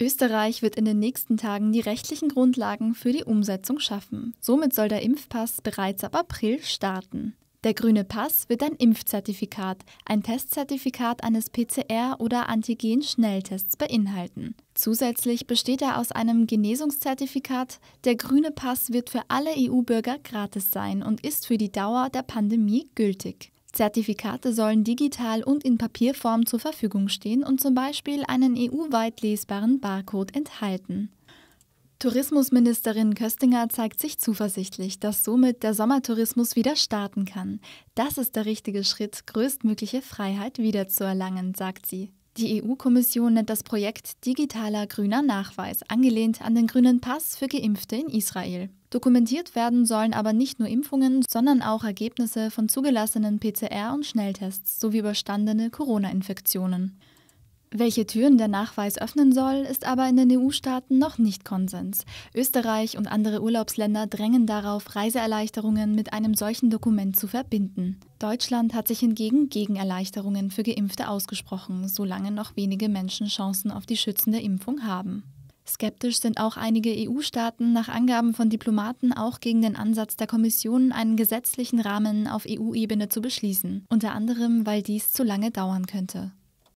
Österreich wird in den nächsten Tagen die rechtlichen Grundlagen für die Umsetzung schaffen. Somit soll der Impfpass bereits ab April starten. Der grüne Pass wird ein Impfzertifikat, ein Testzertifikat eines PCR- oder Antigen-Schnelltests beinhalten. Zusätzlich besteht er aus einem Genesungszertifikat. Der grüne Pass wird für alle EU-Bürger gratis sein und ist für die Dauer der Pandemie gültig. Zertifikate sollen digital und in Papierform zur Verfügung stehen und zum Beispiel einen EU-weit lesbaren Barcode enthalten. Tourismusministerin Köstinger zeigt sich zuversichtlich, dass somit der Sommertourismus wieder starten kann. Das ist der richtige Schritt, größtmögliche Freiheit wiederzuerlangen, sagt sie. Die EU-Kommission nennt das Projekt Digitaler grüner Nachweis, angelehnt an den grünen Pass für Geimpfte in Israel. Dokumentiert werden sollen aber nicht nur Impfungen, sondern auch Ergebnisse von zugelassenen PCR- und Schnelltests sowie überstandene Corona-Infektionen. Welche Türen der Nachweis öffnen soll, ist aber in den EU-Staaten noch nicht Konsens. Österreich und andere Urlaubsländer drängen darauf, Reiseerleichterungen mit einem solchen Dokument zu verbinden. Deutschland hat sich hingegen gegen Erleichterungen für Geimpfte ausgesprochen, solange noch wenige Menschen Chancen auf die schützende Impfung haben. Skeptisch sind auch einige EU-Staaten nach Angaben von Diplomaten auch gegen den Ansatz der Kommission, einen gesetzlichen Rahmen auf EU-Ebene zu beschließen, unter anderem weil dies zu lange dauern könnte.